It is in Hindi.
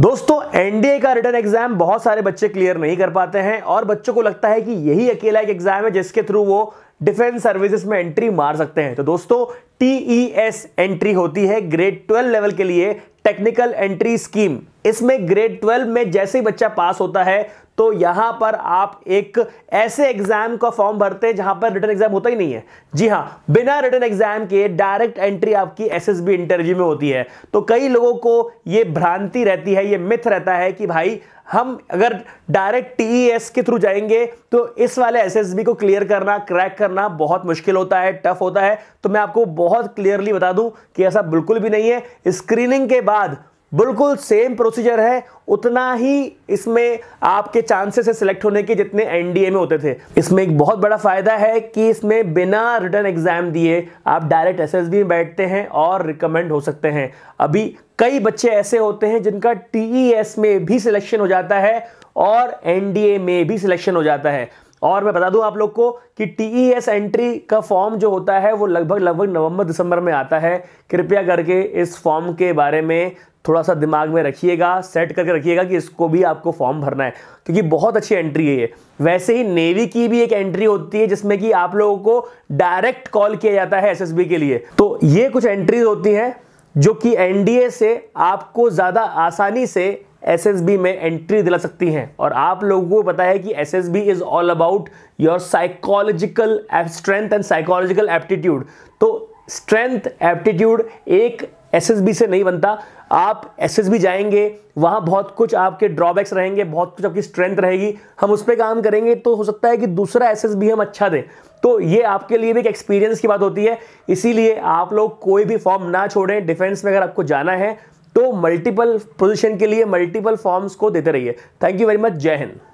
दोस्तों एनडीए का रिटर्न एग्जाम बहुत सारे बच्चे क्लियर नहीं कर पाते हैं और बच्चों को लगता है कि यही अकेला एक एग्जाम है जिसके थ्रू वो डिफेंस सर्विसेज में एंट्री मार सकते हैं तो दोस्तों टीईएस एंट्री e होती है ग्रेड 12 लेवल के लिए टेक्निकल एंट्री स्कीम इसमें ग्रेड 12 में जैसे ही बच्चा पास होता है तो यहां पर आप एक ऐसे एग्जाम का फॉर्म भरते हैं जहां पर रिटर्न एग्जाम होता ही नहीं है जी हाँ बिना रिटर्न एग्जाम के डायरेक्ट एंट्री आपकी एसएसबी इंटरव्यू में होती है तो कई लोगों को यह भ्रांति रहती है ये मिथ रहता है कि भाई हम अगर डायरेक्ट टीईएस e के थ्रू जाएंगे तो इस वाले एसएसबी को क्लियर करना क्रैक करना बहुत मुश्किल होता है टफ होता है तो मैं आपको बहुत क्लियरली बता दूं कि ऐसा बिल्कुल भी नहीं है स्क्रीनिंग के बाद बिल्कुल सेम प्रोसीजर है उतना ही इसमें आपके चांसेस है सिलेक्ट होने के जितने एनडीए में होते थे इसमें एक बहुत बड़ा फायदा है कि इसमें बिना रिटर्न एग्जाम दिए आप डायरेक्ट एसएसबी में बैठते हैं और रिकमेंड हो सकते हैं अभी कई बच्चे ऐसे होते हैं जिनका टीईएस e में भी सिलेक्शन हो जाता है और एनडीए में भी सिलेक्शन हो जाता है और मैं बता दूं आप लोग को कि टी एंट्री e का फॉर्म जो होता है वो लगभग लगभग नवंबर दिसंबर में आता है कृपया करके इस फॉर्म के बारे में थोड़ा सा दिमाग में रखिएगा सेट करके रखिएगा कि इसको भी आपको फॉर्म भरना है क्योंकि बहुत अच्छी एंट्री है ये वैसे ही नेवी की भी एक एंट्री होती है जिसमें कि आप लोगों को डायरेक्ट कॉल किया जाता है एसएसबी के लिए तो ये कुछ एंट्रीज होती हैं जो कि एनडीए से आपको ज़्यादा आसानी से एस में एंट्री दिला सकती हैं और आप लोगों को पता है कि B is all about your psychological strength and psychological aptitude तो स्ट्रेंथ एप्टीट्यूड एक एसएसबी से नहीं बनता आप एसएसबी जाएंगे वहाँ बहुत कुछ आपके ड्रॉबैक्स रहेंगे बहुत कुछ आपकी स्ट्रेंथ रहेगी हम उस पर काम करेंगे तो हो सकता है कि दूसरा एसएसबी हम अच्छा दें तो ये आपके लिए भी एक एक्सपीरियंस की बात होती है इसीलिए आप लोग कोई भी फॉर्म ना छोड़ें डिफेंस में अगर आपको जाना है तो मल्टीपल पोजिशन के लिए मल्टीपल फॉर्म्स को देते रहिए थैंक यू वेरी मच जय हिंद